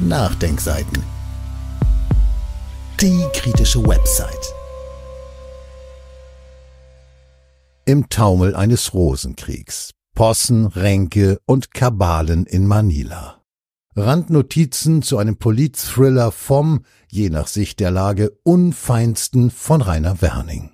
Nachdenkseiten. Die kritische Website. Im Taumel eines Rosenkriegs. Possen, Ränke und Kabalen in Manila. Randnotizen zu einem Polizthriller vom, je nach Sicht der Lage, unfeinsten von Rainer Werning.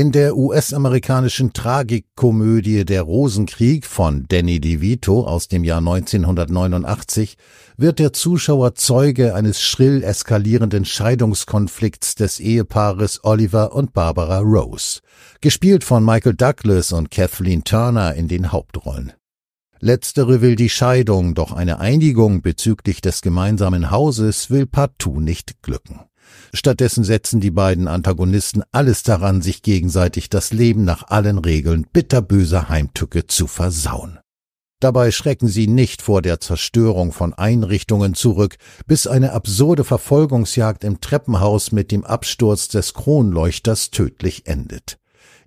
In der US-amerikanischen Tragikkomödie Der Rosenkrieg von Danny DeVito aus dem Jahr 1989 wird der Zuschauer Zeuge eines schrill eskalierenden Scheidungskonflikts des Ehepaares Oliver und Barbara Rose, gespielt von Michael Douglas und Kathleen Turner in den Hauptrollen. Letztere will die Scheidung, doch eine Einigung bezüglich des gemeinsamen Hauses will partout nicht glücken. Stattdessen setzen die beiden Antagonisten alles daran, sich gegenseitig das Leben nach allen Regeln bitterböser Heimtücke zu versauen. Dabei schrecken sie nicht vor der Zerstörung von Einrichtungen zurück, bis eine absurde Verfolgungsjagd im Treppenhaus mit dem Absturz des Kronleuchters tödlich endet.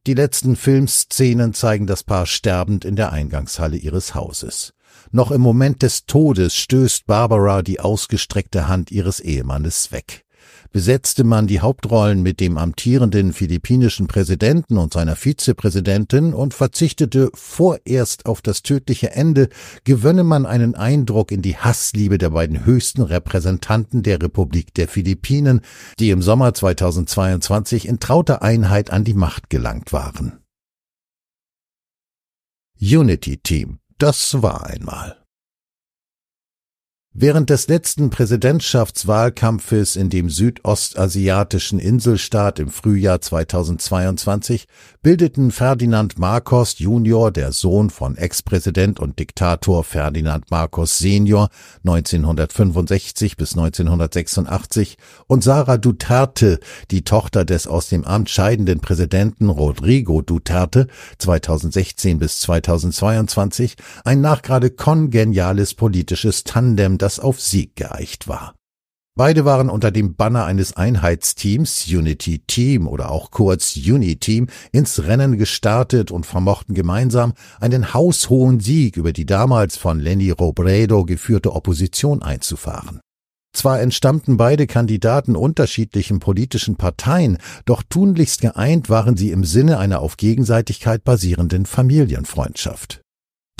Die letzten Filmszenen zeigen das Paar sterbend in der Eingangshalle ihres Hauses. Noch im Moment des Todes stößt Barbara die ausgestreckte Hand ihres Ehemannes weg besetzte man die Hauptrollen mit dem amtierenden philippinischen Präsidenten und seiner Vizepräsidentin und verzichtete vorerst auf das tödliche Ende, gewönne man einen Eindruck in die Hassliebe der beiden höchsten Repräsentanten der Republik der Philippinen, die im Sommer 2022 in trauter Einheit an die Macht gelangt waren. Unity Team, das war einmal. Während des letzten Präsidentschaftswahlkampfes in dem südostasiatischen Inselstaat im Frühjahr 2022 bildeten Ferdinand Marcos Jr., der Sohn von Ex-Präsident und Diktator Ferdinand Marcos Senior 1965 bis 1986 und Sarah Duterte, die Tochter des aus dem Amt scheidenden Präsidenten Rodrigo Duterte 2016 bis 2022, ein nachgerade kongeniales politisches Tandem das auf Sieg geeicht war. Beide waren unter dem Banner eines Einheitsteams, Unity Team oder auch kurz Uni Team, ins Rennen gestartet und vermochten gemeinsam einen haushohen Sieg über die damals von Lenny Robredo geführte Opposition einzufahren. Zwar entstammten beide Kandidaten unterschiedlichen politischen Parteien, doch tunlichst geeint waren sie im Sinne einer auf Gegenseitigkeit basierenden Familienfreundschaft.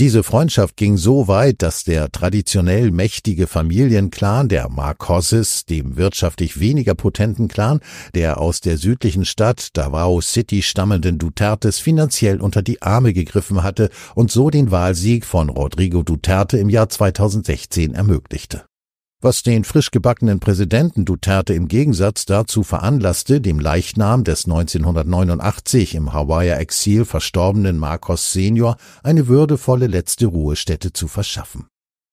Diese Freundschaft ging so weit, dass der traditionell mächtige Familienclan der Marcosses dem wirtschaftlich weniger potenten Clan der aus der südlichen Stadt Davao City stammenden Dutertes finanziell unter die Arme gegriffen hatte und so den Wahlsieg von Rodrigo Duterte im Jahr 2016 ermöglichte was den frisch gebackenen Präsidenten Duterte im Gegensatz dazu veranlasste, dem Leichnam des 1989 im Hawaii Exil verstorbenen Marcos Senior eine würdevolle letzte Ruhestätte zu verschaffen.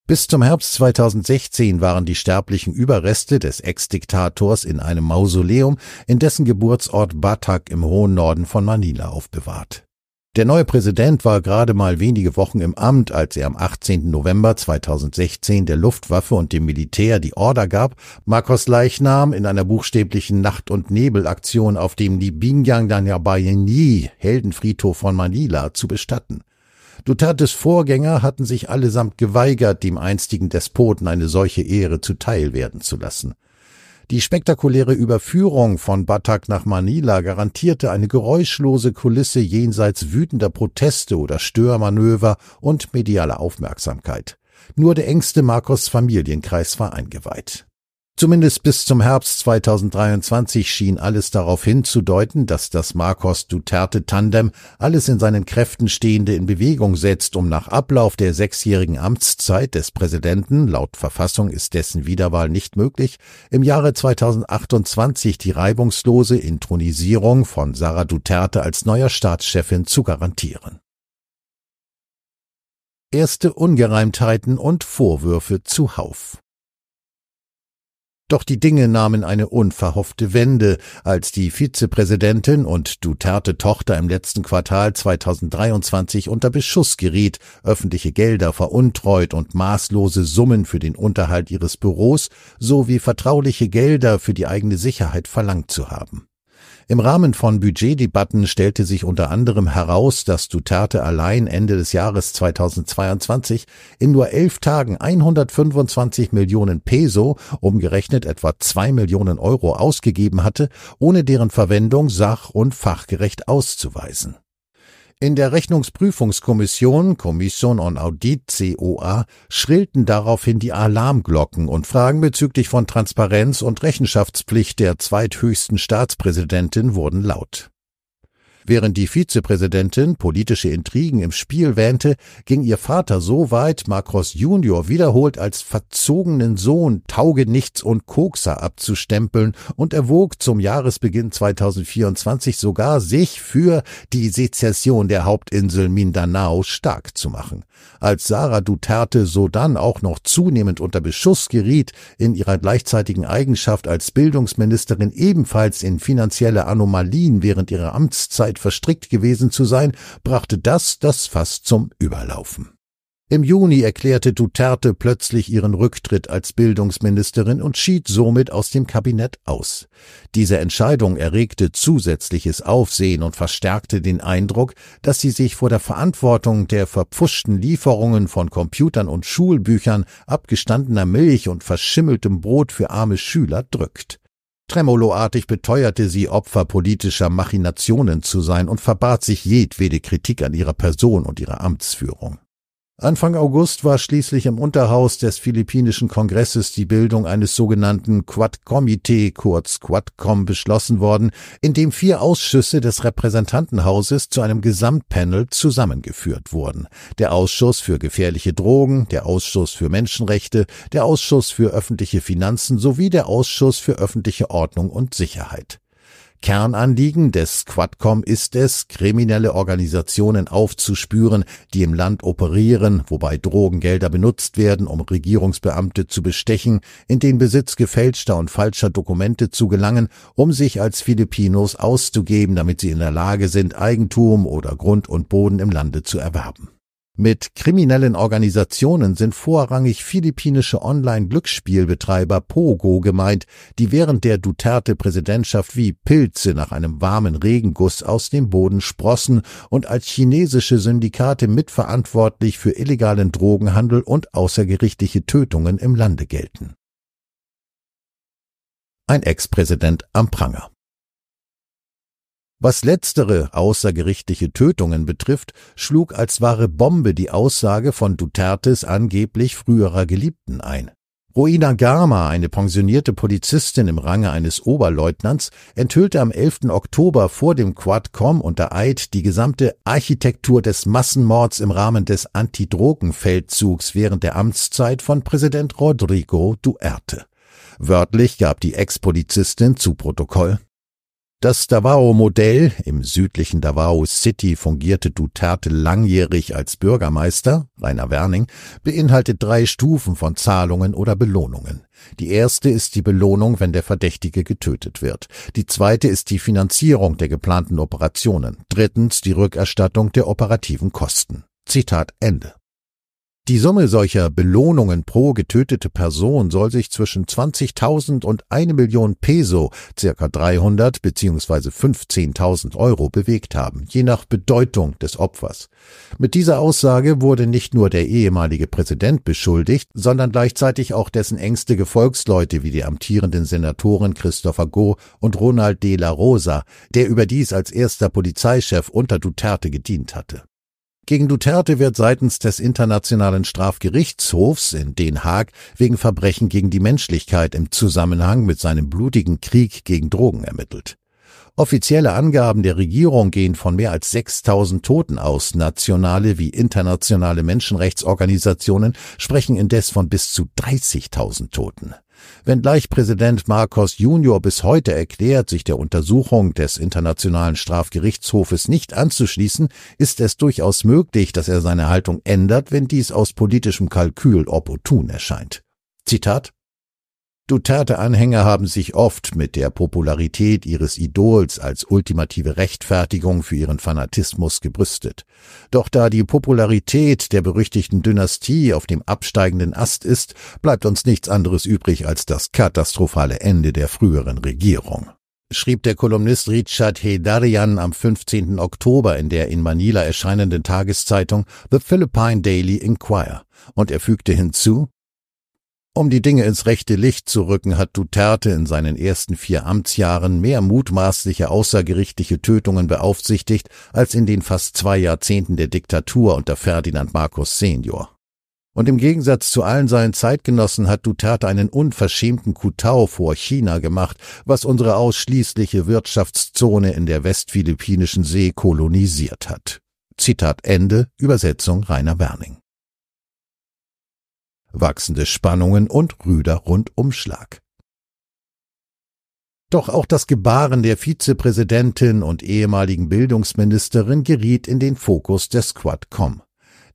Bis zum Herbst 2016 waren die sterblichen Überreste des Ex-Diktators in einem Mausoleum in dessen Geburtsort Batak im hohen Norden von Manila aufbewahrt. Der neue Präsident war gerade mal wenige Wochen im Amt, als er am 18. November 2016 der Luftwaffe und dem Militär die Order gab, Marcos Leichnam in einer buchstäblichen Nacht- und Nebelaktion auf dem Libinyang Danyabayeni, Heldenfriedhof von Manila, zu bestatten. Dutates Vorgänger hatten sich allesamt geweigert, dem einstigen Despoten eine solche Ehre zuteil werden zu lassen. Die spektakuläre Überführung von Batak nach Manila garantierte eine geräuschlose Kulisse jenseits wütender Proteste oder Störmanöver und medialer Aufmerksamkeit. Nur der engste Marcos Familienkreis war eingeweiht. Zumindest bis zum Herbst 2023 schien alles darauf hinzudeuten, dass das Marcos-Duterte-Tandem alles in seinen Kräften Stehende in Bewegung setzt, um nach Ablauf der sechsjährigen Amtszeit des Präsidenten, laut Verfassung ist dessen Wiederwahl nicht möglich, im Jahre 2028 die reibungslose Intronisierung von Sarah Duterte als neuer Staatschefin zu garantieren. Erste Ungereimtheiten und Vorwürfe zuhauf. Doch die Dinge nahmen eine unverhoffte Wende, als die Vizepräsidentin und Duterte-Tochter im letzten Quartal 2023 unter Beschuss geriet, öffentliche Gelder veruntreut und maßlose Summen für den Unterhalt ihres Büros sowie vertrauliche Gelder für die eigene Sicherheit verlangt zu haben. Im Rahmen von Budgetdebatten stellte sich unter anderem heraus, dass Duterte allein Ende des Jahres 2022 in nur elf Tagen 125 Millionen Peso, umgerechnet etwa zwei Millionen Euro, ausgegeben hatte, ohne deren Verwendung sach- und fachgerecht auszuweisen. In der Rechnungsprüfungskommission Commission on Audit COA schrillten daraufhin die Alarmglocken und Fragen bezüglich von Transparenz und Rechenschaftspflicht der zweithöchsten Staatspräsidentin wurden laut. Während die Vizepräsidentin politische Intrigen im Spiel wähnte, ging ihr Vater so weit, Macros Junior wiederholt als verzogenen Sohn Taugenichts und Kokser abzustempeln und erwog zum Jahresbeginn 2024 sogar, sich für die Sezession der Hauptinsel Mindanao stark zu machen. Als Sarah Duterte so dann auch noch zunehmend unter Beschuss geriet, in ihrer gleichzeitigen Eigenschaft als Bildungsministerin ebenfalls in finanzielle Anomalien während ihrer Amtszeit verstrickt gewesen zu sein, brachte das das Fass zum Überlaufen. Im Juni erklärte Duterte plötzlich ihren Rücktritt als Bildungsministerin und schied somit aus dem Kabinett aus. Diese Entscheidung erregte zusätzliches Aufsehen und verstärkte den Eindruck, dass sie sich vor der Verantwortung der verpfuschten Lieferungen von Computern und Schulbüchern, abgestandener Milch und verschimmeltem Brot für arme Schüler drückt. Tremoloartig beteuerte sie, Opfer politischer Machinationen zu sein und verbat sich jedwede Kritik an ihrer Person und ihrer Amtsführung. Anfang August war schließlich im Unterhaus des philippinischen Kongresses die Bildung eines sogenannten quad komitee kurz Quad-Com, beschlossen worden, in dem vier Ausschüsse des Repräsentantenhauses zu einem Gesamtpanel zusammengeführt wurden. Der Ausschuss für gefährliche Drogen, der Ausschuss für Menschenrechte, der Ausschuss für öffentliche Finanzen sowie der Ausschuss für öffentliche Ordnung und Sicherheit. Kernanliegen des Quadcom ist es, kriminelle Organisationen aufzuspüren, die im Land operieren, wobei Drogengelder benutzt werden, um Regierungsbeamte zu bestechen, in den Besitz gefälschter und falscher Dokumente zu gelangen, um sich als Filipinos auszugeben, damit sie in der Lage sind, Eigentum oder Grund und Boden im Lande zu erwerben. Mit kriminellen Organisationen sind vorrangig philippinische Online-Glücksspielbetreiber Pogo gemeint, die während der Duterte-Präsidentschaft wie Pilze nach einem warmen Regenguss aus dem Boden sprossen und als chinesische Syndikate mitverantwortlich für illegalen Drogenhandel und außergerichtliche Tötungen im Lande gelten. Ein Ex-Präsident am Pranger. Was letztere außergerichtliche Tötungen betrifft, schlug als wahre Bombe die Aussage von Dutertes angeblich früherer Geliebten ein. Ruina Gama, eine pensionierte Polizistin im Range eines Oberleutnants, enthüllte am 11. Oktober vor dem Quadcom unter Eid die gesamte Architektur des Massenmords im Rahmen des Antidrogenfeldzugs während der Amtszeit von Präsident Rodrigo Duerte. Wörtlich gab die Ex-Polizistin zu Protokoll das Davao-Modell, im südlichen Davao City fungierte Duterte langjährig als Bürgermeister, Rainer Werning, beinhaltet drei Stufen von Zahlungen oder Belohnungen. Die erste ist die Belohnung, wenn der Verdächtige getötet wird. Die zweite ist die Finanzierung der geplanten Operationen. Drittens die Rückerstattung der operativen Kosten. Zitat Ende. Die Summe solcher Belohnungen pro getötete Person soll sich zwischen 20.000 und 1 Million Peso, circa 300 bzw. 15.000 Euro bewegt haben, je nach Bedeutung des Opfers. Mit dieser Aussage wurde nicht nur der ehemalige Präsident beschuldigt, sondern gleichzeitig auch dessen engste Gefolgsleute wie die amtierenden Senatoren Christopher Go und Ronald de la Rosa, der überdies als erster Polizeichef unter Duterte gedient hatte. Gegen Duterte wird seitens des Internationalen Strafgerichtshofs in Den Haag wegen Verbrechen gegen die Menschlichkeit im Zusammenhang mit seinem blutigen Krieg gegen Drogen ermittelt. Offizielle Angaben der Regierung gehen von mehr als 6000 Toten aus. Nationale wie internationale Menschenrechtsorganisationen sprechen indes von bis zu 30.000 Toten. Wenngleich Präsident Marcos Junior bis heute erklärt, sich der Untersuchung des Internationalen Strafgerichtshofes nicht anzuschließen, ist es durchaus möglich, dass er seine Haltung ändert, wenn dies aus politischem Kalkül opportun erscheint. Zitat Duterte-Anhänger haben sich oft mit der Popularität ihres Idols als ultimative Rechtfertigung für ihren Fanatismus gebrüstet. Doch da die Popularität der berüchtigten Dynastie auf dem absteigenden Ast ist, bleibt uns nichts anderes übrig als das katastrophale Ende der früheren Regierung schrieb der Kolumnist Richard Hedarian am 15. Oktober in der in Manila erscheinenden Tageszeitung The Philippine Daily Inquirer und er fügte hinzu, um die Dinge ins rechte Licht zu rücken, hat Duterte in seinen ersten vier Amtsjahren mehr mutmaßliche außergerichtliche Tötungen beaufsichtigt als in den fast zwei Jahrzehnten der Diktatur unter Ferdinand Marcos Senior. Und im Gegensatz zu allen seinen Zeitgenossen hat Duterte einen unverschämten Kutau vor China gemacht, was unsere ausschließliche Wirtschaftszone in der westphilippinischen See kolonisiert hat. Zitat Ende, Übersetzung Rainer Berning wachsende Spannungen und rüder Rundumschlag. Doch auch das Gebaren der Vizepräsidentin und ehemaligen Bildungsministerin geriet in den Fokus der Squadcom.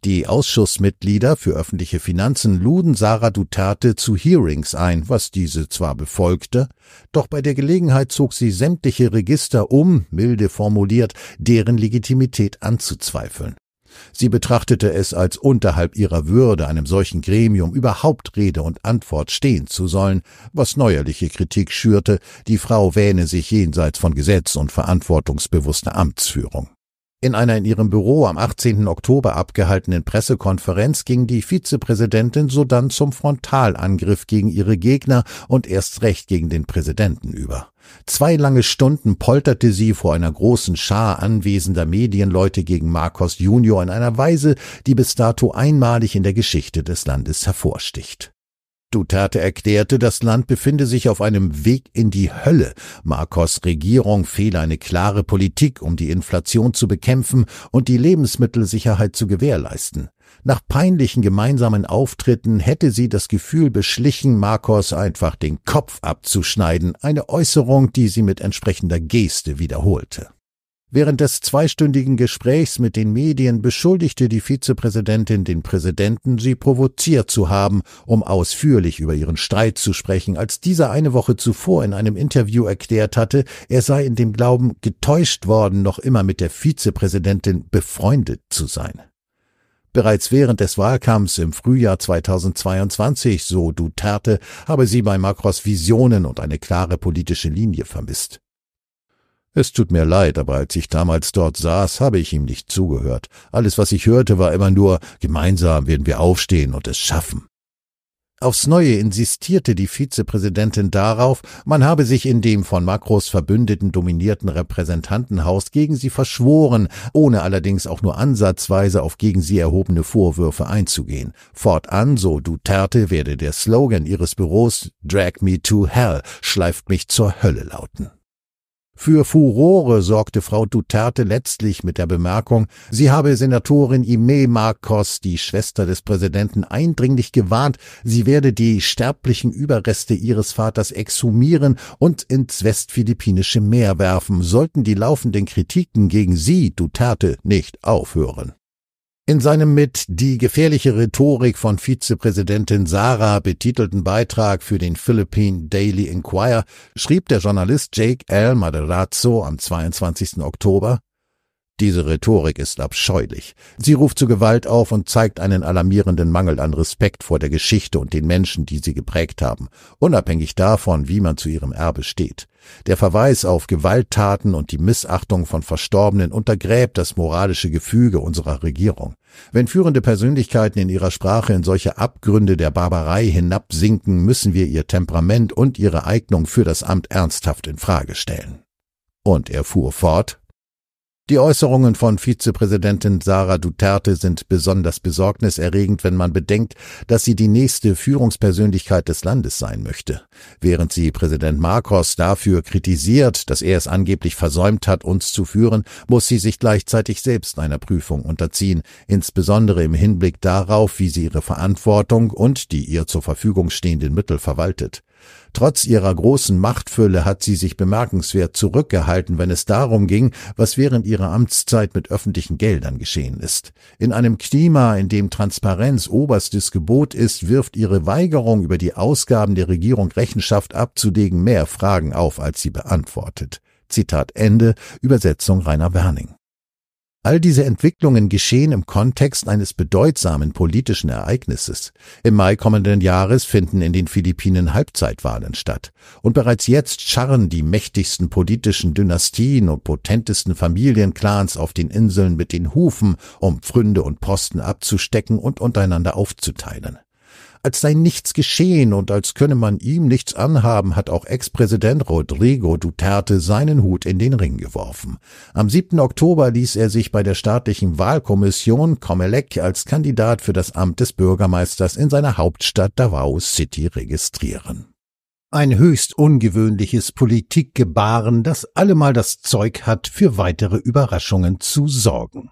Die Ausschussmitglieder für öffentliche Finanzen luden Sarah Duterte zu Hearings ein, was diese zwar befolgte, doch bei der Gelegenheit zog sie sämtliche Register um, milde formuliert, deren Legitimität anzuzweifeln. Sie betrachtete es als unterhalb ihrer Würde, einem solchen Gremium überhaupt Rede und Antwort stehen zu sollen, was neuerliche Kritik schürte, die Frau wähne sich jenseits von Gesetz und verantwortungsbewusster Amtsführung. In einer in ihrem Büro am 18. Oktober abgehaltenen Pressekonferenz ging die Vizepräsidentin sodann zum Frontalangriff gegen ihre Gegner und erst recht gegen den Präsidenten über. Zwei lange Stunden polterte sie vor einer großen Schar anwesender Medienleute gegen Marcos Junior in einer Weise, die bis dato einmalig in der Geschichte des Landes hervorsticht. Duterte erklärte, das Land befinde sich auf einem Weg in die Hölle. Marcos Regierung fehle eine klare Politik, um die Inflation zu bekämpfen und die Lebensmittelsicherheit zu gewährleisten. Nach peinlichen gemeinsamen Auftritten hätte sie das Gefühl beschlichen, Marcos einfach den Kopf abzuschneiden, eine Äußerung, die sie mit entsprechender Geste wiederholte. Während des zweistündigen Gesprächs mit den Medien beschuldigte die Vizepräsidentin den Präsidenten, sie provoziert zu haben, um ausführlich über ihren Streit zu sprechen, als dieser eine Woche zuvor in einem Interview erklärt hatte, er sei in dem Glauben getäuscht worden, noch immer mit der Vizepräsidentin befreundet zu sein. Bereits während des Wahlkampfs im Frühjahr 2022, so Duterte, habe sie bei Macros Visionen und eine klare politische Linie vermisst. Es tut mir leid, aber als ich damals dort saß, habe ich ihm nicht zugehört. Alles, was ich hörte, war immer nur, gemeinsam werden wir aufstehen und es schaffen. Aufs Neue insistierte die Vizepräsidentin darauf, man habe sich in dem von Makros Verbündeten dominierten Repräsentantenhaus gegen sie verschworen, ohne allerdings auch nur ansatzweise auf gegen sie erhobene Vorwürfe einzugehen. Fortan, so Duterte, werde der Slogan ihres Büros Drag me to hell, schleift mich zur Hölle lauten. Für Furore sorgte Frau Duterte letztlich mit der Bemerkung, sie habe Senatorin Ime Marcos, die Schwester des Präsidenten, eindringlich gewarnt, sie werde die sterblichen Überreste ihres Vaters exhumieren und ins westphilippinische Meer werfen, sollten die laufenden Kritiken gegen sie, Duterte, nicht aufhören. In seinem mit Die gefährliche Rhetorik von Vizepräsidentin Sarah betitelten Beitrag für den Philippine Daily Inquirer schrieb der Journalist Jake L. Maderazzo am 22. Oktober, diese Rhetorik ist abscheulich. Sie ruft zu Gewalt auf und zeigt einen alarmierenden Mangel an Respekt vor der Geschichte und den Menschen, die sie geprägt haben, unabhängig davon, wie man zu ihrem Erbe steht. Der Verweis auf Gewalttaten und die Missachtung von Verstorbenen untergräbt das moralische Gefüge unserer Regierung. Wenn führende Persönlichkeiten in ihrer Sprache in solche Abgründe der Barbarei hinabsinken, müssen wir ihr Temperament und ihre Eignung für das Amt ernsthaft in Frage stellen. Und er fuhr fort, die Äußerungen von Vizepräsidentin Sarah Duterte sind besonders besorgniserregend, wenn man bedenkt, dass sie die nächste Führungspersönlichkeit des Landes sein möchte. Während sie Präsident Marcos dafür kritisiert, dass er es angeblich versäumt hat, uns zu führen, muss sie sich gleichzeitig selbst einer Prüfung unterziehen, insbesondere im Hinblick darauf, wie sie ihre Verantwortung und die ihr zur Verfügung stehenden Mittel verwaltet. Trotz ihrer großen Machtfülle hat sie sich bemerkenswert zurückgehalten, wenn es darum ging, was während ihrer Amtszeit mit öffentlichen Geldern geschehen ist. In einem Klima, in dem Transparenz oberstes Gebot ist, wirft ihre Weigerung, über die Ausgaben der Regierung Rechenschaft abzulegen, mehr Fragen auf, als sie beantwortet. Zitat Ende, Übersetzung Rainer Werning. All diese Entwicklungen geschehen im Kontext eines bedeutsamen politischen Ereignisses. Im Mai kommenden Jahres finden in den Philippinen Halbzeitwahlen statt. Und bereits jetzt scharren die mächtigsten politischen Dynastien und potentesten Familienclans auf den Inseln mit den Hufen, um Pfründe und Posten abzustecken und untereinander aufzuteilen als sei nichts geschehen und als könne man ihm nichts anhaben, hat auch Ex-Präsident Rodrigo Duterte seinen Hut in den Ring geworfen. Am 7. Oktober ließ er sich bei der staatlichen Wahlkommission Comelec als Kandidat für das Amt des Bürgermeisters in seiner Hauptstadt Davao City registrieren. Ein höchst ungewöhnliches Politikgebaren, das allemal das Zeug hat, für weitere Überraschungen zu sorgen.